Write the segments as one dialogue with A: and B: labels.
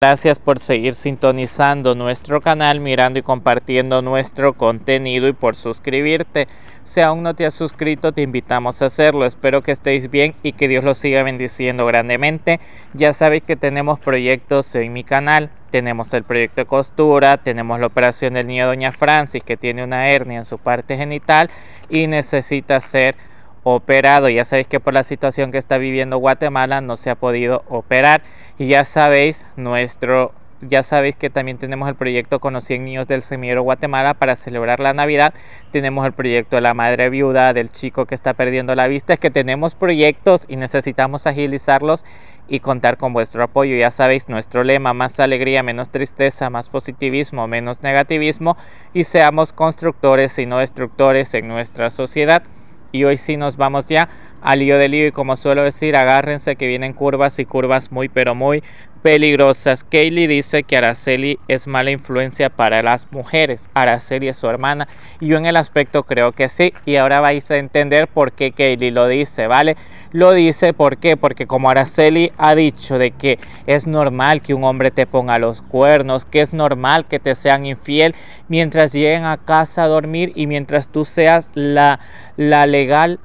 A: Gracias por seguir sintonizando nuestro canal, mirando y compartiendo nuestro contenido y por suscribirte. Si aún no te has suscrito, te invitamos a hacerlo. Espero que estéis bien y que Dios los siga bendiciendo grandemente. Ya sabéis que tenemos proyectos en mi canal. Tenemos el proyecto de costura, tenemos la operación del niño Doña Francis que tiene una hernia en su parte genital y necesita ser operado. Ya sabéis que por la situación que está viviendo Guatemala no se ha podido operar. Y ya sabéis, nuestro ya sabéis que también tenemos el proyecto con los 100 niños del semillero Guatemala para celebrar la Navidad. Tenemos el proyecto de la madre viuda, del chico que está perdiendo la vista. Es que tenemos proyectos y necesitamos agilizarlos y contar con vuestro apoyo. Ya sabéis nuestro lema, más alegría, menos tristeza, más positivismo, menos negativismo y seamos constructores y no destructores en nuestra sociedad. Y hoy sí nos vamos ya al lío de lío y como suelo decir, agárrense que vienen curvas y curvas muy pero muy peligrosas. Kaylee dice que Araceli es mala influencia para las mujeres. Araceli es su hermana. Y yo en el aspecto creo que sí. Y ahora vais a entender por qué Kaylee lo dice, ¿vale? Lo dice ¿por qué? porque como Araceli ha dicho de que es normal que un hombre te ponga los cuernos, que es normal que te sean infiel mientras lleguen a casa a dormir y mientras tú seas la, la legal.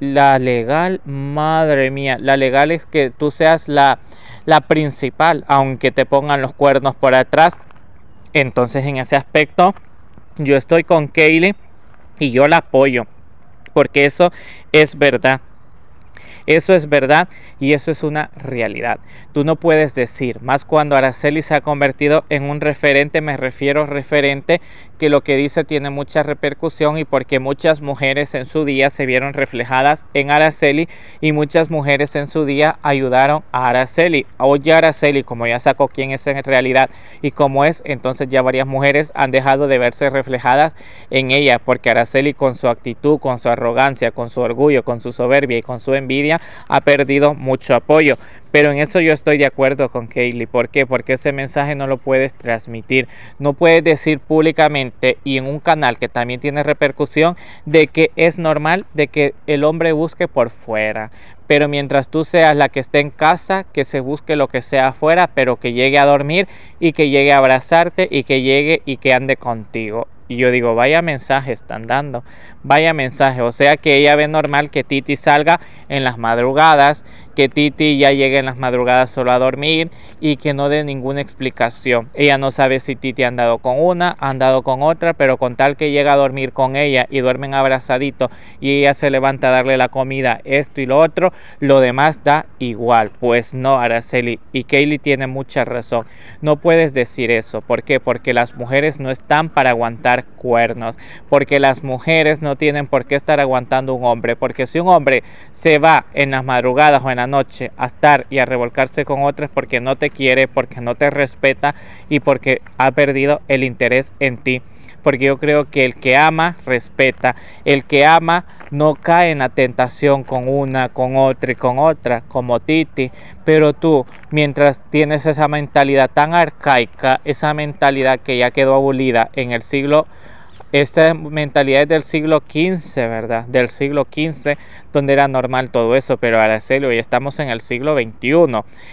A: La legal, madre mía, la legal es que tú seas la, la principal, aunque te pongan los cuernos por atrás. Entonces en ese aspecto yo estoy con Kaylee y yo la apoyo, porque eso es verdad. Eso es verdad y eso es una realidad. Tú no puedes decir, más cuando Araceli se ha convertido en un referente, me refiero referente, que lo que dice tiene mucha repercusión y porque muchas mujeres en su día se vieron reflejadas en Araceli y muchas mujeres en su día ayudaron a Araceli. Oye Araceli, como ya sacó quién es en realidad y cómo es, entonces ya varias mujeres han dejado de verse reflejadas en ella porque Araceli con su actitud, con su arrogancia, con su orgullo, con su soberbia y con su envidia, ha perdido mucho apoyo. Pero en eso yo estoy de acuerdo con Kaylee. ¿Por qué? Porque ese mensaje no lo puedes transmitir. No puedes decir públicamente y en un canal que también tiene repercusión de que es normal de que el hombre busque por fuera. Pero mientras tú seas la que esté en casa, que se busque lo que sea afuera, pero que llegue a dormir y que llegue a abrazarte y que llegue y que ande contigo. Y yo digo, vaya mensaje están dando, vaya mensaje. O sea que ella ve normal que Titi salga en las madrugadas que Titi ya llegue en las madrugadas solo a dormir y que no dé ninguna explicación. Ella no sabe si Titi ha andado con una, ha andado con otra, pero con tal que llega a dormir con ella y duermen abrazadito y ella se levanta a darle la comida, esto y lo otro, lo demás da igual. Pues no, Araceli. Y Kaylee tiene mucha razón. No puedes decir eso. ¿Por qué? Porque las mujeres no están para aguantar cuernos. Porque las mujeres no tienen por qué estar aguantando un hombre. Porque si un hombre se va en las madrugadas o en noche a estar y a revolcarse con otras porque no te quiere, porque no te respeta y porque ha perdido el interés en ti. Porque yo creo que el que ama respeta, el que ama no cae en la tentación con una, con otra y con otra, como Titi. Pero tú, mientras tienes esa mentalidad tan arcaica, esa mentalidad que ya quedó abolida en el siglo esta mentalidad es del siglo XV, ¿verdad? Del siglo XV, donde era normal todo eso, pero Araceli, hoy estamos en el siglo XXI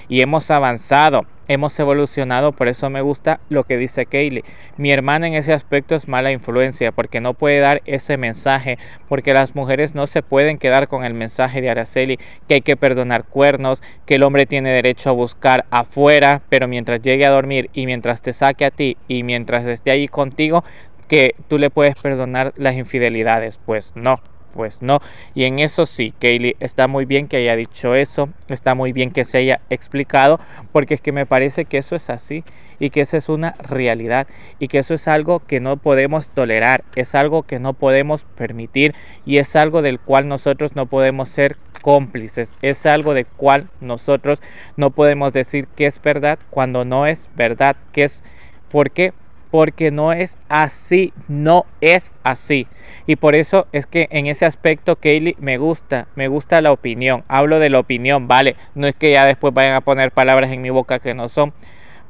A: y hemos avanzado, hemos evolucionado, por eso me gusta lo que dice Kaylee. Mi hermana en ese aspecto es mala influencia, porque no puede dar ese mensaje, porque las mujeres no se pueden quedar con el mensaje de Araceli, que hay que perdonar cuernos, que el hombre tiene derecho a buscar afuera, pero mientras llegue a dormir y mientras te saque a ti y mientras esté ahí contigo, que tú le puedes perdonar las infidelidades. Pues no, pues no. Y en eso sí, Kaylee, está muy bien que haya dicho eso, está muy bien que se haya explicado, porque es que me parece que eso es así y que eso es una realidad y que eso es algo que no podemos tolerar, es algo que no podemos permitir y es algo del cual nosotros no podemos ser cómplices, es algo del cual nosotros no podemos decir que es verdad cuando no es verdad, que es... ¿Por qué? porque no es así, no es así. Y por eso es que en ese aspecto, Kaylee, me gusta, me gusta la opinión, hablo de la opinión, ¿vale? No es que ya después vayan a poner palabras en mi boca que no son,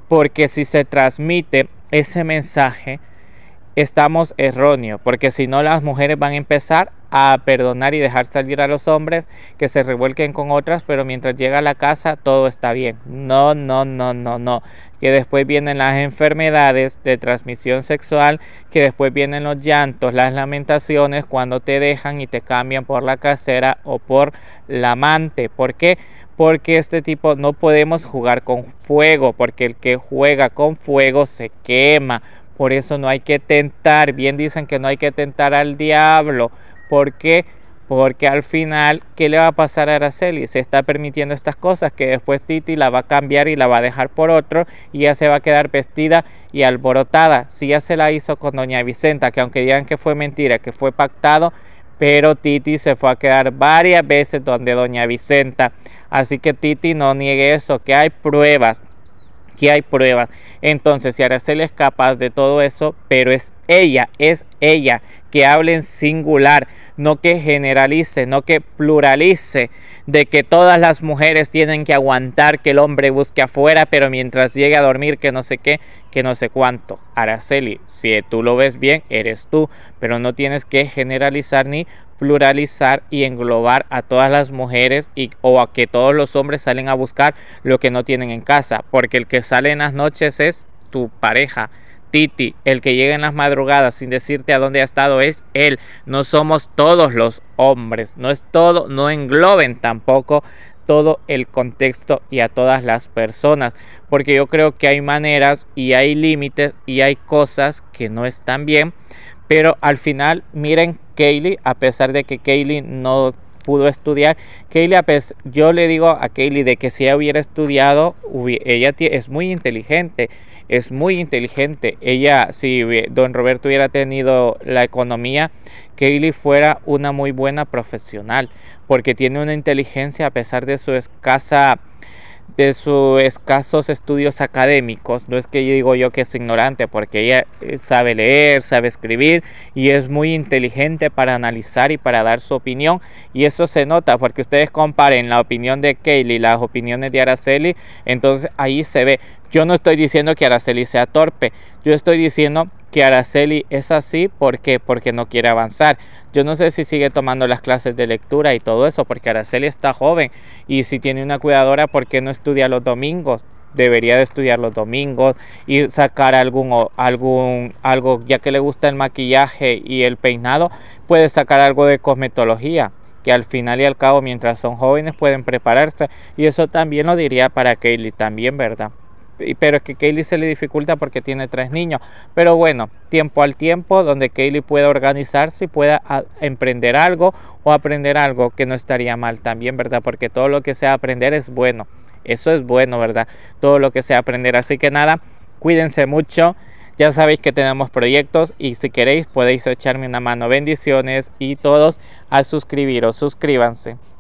A: porque si se transmite ese mensaje, estamos erróneos, porque si no las mujeres van a empezar a perdonar y dejar salir a los hombres que se revuelquen con otras, pero mientras llega a la casa todo está bien. No, no, no, no, no. Que después vienen las enfermedades de transmisión sexual, que después vienen los llantos, las lamentaciones cuando te dejan y te cambian por la casera o por la amante. ¿Por qué? Porque este tipo no podemos jugar con fuego, porque el que juega con fuego se quema. Por eso no hay que tentar. Bien dicen que no hay que tentar al diablo ¿Por qué? Porque al final, ¿qué le va a pasar a Araceli? Se está permitiendo estas cosas que después Titi la va a cambiar y la va a dejar por otro y ya se va a quedar vestida y alborotada. Si ya se la hizo con doña Vicenta, que aunque digan que fue mentira, que fue pactado, pero Titi se fue a quedar varias veces donde doña Vicenta. Así que Titi no niegue eso, que hay pruebas, que hay pruebas. Entonces, si Araceli es capaz de todo eso, pero es ella, es ella, que hable en singular, no que generalice, no que pluralice, de que todas las mujeres tienen que aguantar que el hombre busque afuera, pero mientras llegue a dormir, que no sé qué, que no sé cuánto. Araceli, si tú lo ves bien, eres tú, pero no tienes que generalizar ni pluralizar y englobar a todas las mujeres y, o a que todos los hombres salen a buscar lo que no tienen en casa, porque el que sale en las noches es tu pareja Titi, el que llega en las madrugadas sin decirte a dónde ha estado es él. No somos todos los hombres, no es todo, no engloben tampoco todo el contexto y a todas las personas, porque yo creo que hay maneras y hay límites y hay cosas que no están bien, pero al final miren Kaylee, a pesar de que Kaylee no pudo estudiar. Kaylee, yo le digo a Kaylee de que si ella hubiera estudiado, ella es muy inteligente, es muy inteligente. Ella, si don Roberto hubiera tenido la economía, Kaylee fuera una muy buena profesional, porque tiene una inteligencia a pesar de su escasa de sus escasos estudios académicos. No es que digo yo que es ignorante, porque ella eh, sabe leer, sabe escribir y es muy inteligente para analizar y para dar su opinión. Y eso se nota, porque ustedes comparen la opinión de Kaylee y las opiniones de Araceli, entonces ahí se ve. Yo no estoy diciendo que Araceli sea torpe, yo estoy diciendo que Araceli es así, Porque no quiere avanzar. Yo no sé si sigue tomando las clases de lectura y todo eso, porque Araceli está joven y si tiene una cuidadora, ¿por qué no estudia los domingos? Debería de estudiar los domingos y sacar algún, algún, algo, ya que le gusta el maquillaje y el peinado, puede sacar algo de cosmetología que al final y al cabo mientras son jóvenes pueden prepararse y eso también lo diría para Kaylee también, ¿verdad? pero es que Kaylee se le dificulta porque tiene tres niños. Pero bueno, tiempo al tiempo, donde Kaylee pueda organizarse y pueda emprender algo o aprender algo que no estaría mal también, ¿verdad? Porque todo lo que sea aprender es bueno. Eso es bueno, ¿verdad? Todo lo que sea aprender. Así que nada, cuídense mucho. Ya sabéis que tenemos proyectos y si queréis podéis echarme una mano. Bendiciones y todos a suscribiros. Suscríbanse.